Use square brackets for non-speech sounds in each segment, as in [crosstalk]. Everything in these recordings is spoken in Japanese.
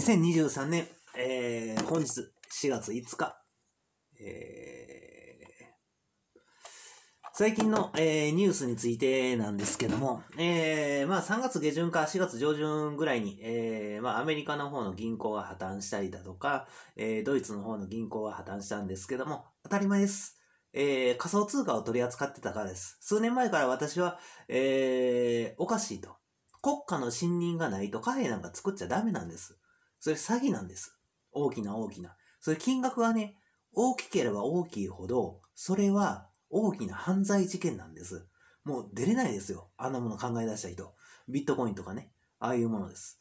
2023年、えー、本日4月5日、えー、最近の、えー、ニュースについてなんですけども、えー、まあ3月下旬か4月上旬ぐらいに、えー、まあアメリカの方の銀行が破綻したりだとか、えー、ドイツの方の銀行が破綻したんですけども、当たり前です。えー、仮想通貨を取り扱ってたからです。数年前から私は、えー、おかしいと。国家の信任がないと貨幣なんか作っちゃダメなんです。それ詐欺なんです。大きな大きな。それ金額はね、大きければ大きいほど、それは大きな犯罪事件なんです。もう出れないですよ。あんなもの考え出した人。ビットコインとかね。ああいうものです。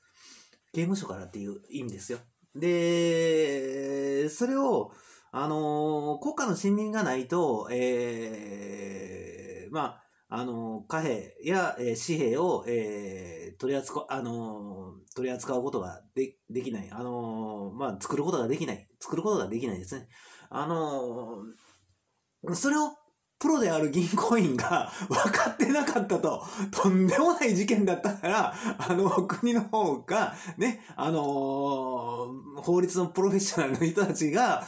刑務所からっていう意味ですよ。で、それを、あのー、国家の信任がないと、ええー、まあ、あの、貨幣や、えー、紙幣を、えー、取り扱う、あのー、取り扱うことがでできない。あのー、まあ、作ることができない。作ることができないですね。あのー、それをプロである銀行員が [laughs] 分かってなかったと、とんでもない事件だったから、あの、国の方が、ね、あのー、法律のプロフェッショナルの人たちが、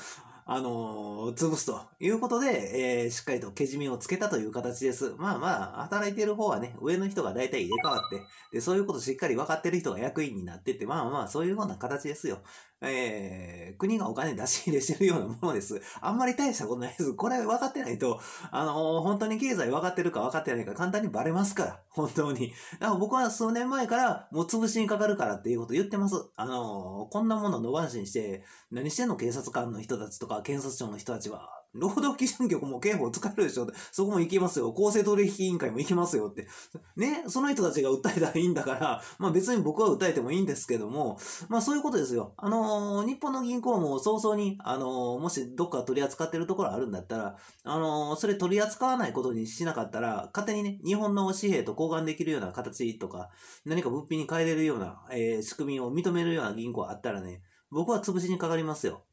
あのー、潰すということで、えー、しっかりとけじめをつけたという形です。まあまあ、働いてる方はね、上の人が大体入れ替わって、で、そういうことしっかり分かってる人が役員になってって、まあまあ、そういうような形ですよ。えー、国がお金出し入れしてるようなものです。あんまり大したことないです。これ分かってないと、あのー、本当に経済分かってるか分かってないか簡単にバレますから、本当に。だから僕は数年前から、もう潰しにかかるからっていうこと言ってます。あのー、こんなもの野放しにして、何してんの警察官の人たちとか、か検察庁の人たちは、労働基準局も刑法使えるでしょって、そこも行きますよ。公正取引委員会も行きますよって。ね、その人たちが訴えたらいいんだから、まあ別に僕は訴えてもいいんですけども、まあそういうことですよ。あのー、日本の銀行も早々に、あのー、もしどっか取り扱ってるところあるんだったら、あのー、それ取り扱わないことにしなかったら、勝手にね、日本の紙幣と交換できるような形とか、何か物品に変えれるような、えー、仕組みを認めるような銀行あったらね、僕は潰しにかかりますよ。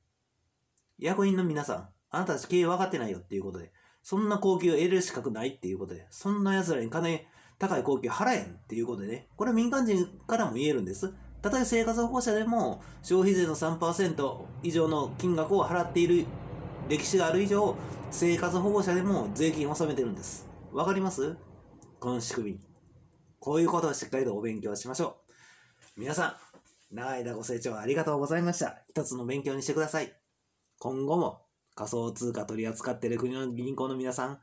役員の皆さん、あなたたち経営分かってないよっていうことで、そんな高級を得る資格ないっていうことで、そんな奴らに金高い高級払えんっていうことでね、これは民間人からも言えるんです。たとえ生活保護者でも消費税の3%以上の金額を払っている歴史がある以上、生活保護者でも税金を納めてるんです。わかりますこの仕組み。こういうことをしっかりとお勉強しましょう。皆さん、長い間ご清聴ありがとうございました。一つの勉強にしてください。今後も仮想通貨取り扱ってる国の銀行の皆さん、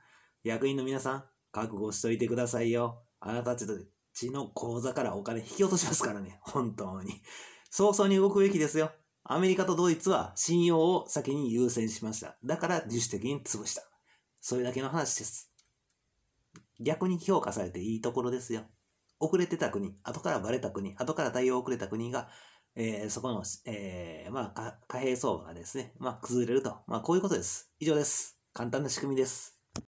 役員の皆さん、覚悟しといてくださいよ。あなたたちの口座からお金引き落としますからね。本当に。早々に動くべきですよ。アメリカとドイツは信用を先に優先しました。だから自主的に潰した。それだけの話です。逆に評価されていいところですよ。遅れてた国、後からバレた国、後から対応遅れた国がえー、そこの、えー、まあ、貨幣相場がですね、まあ、崩れると。まあ、こういうことです。以上です。簡単な仕組みです。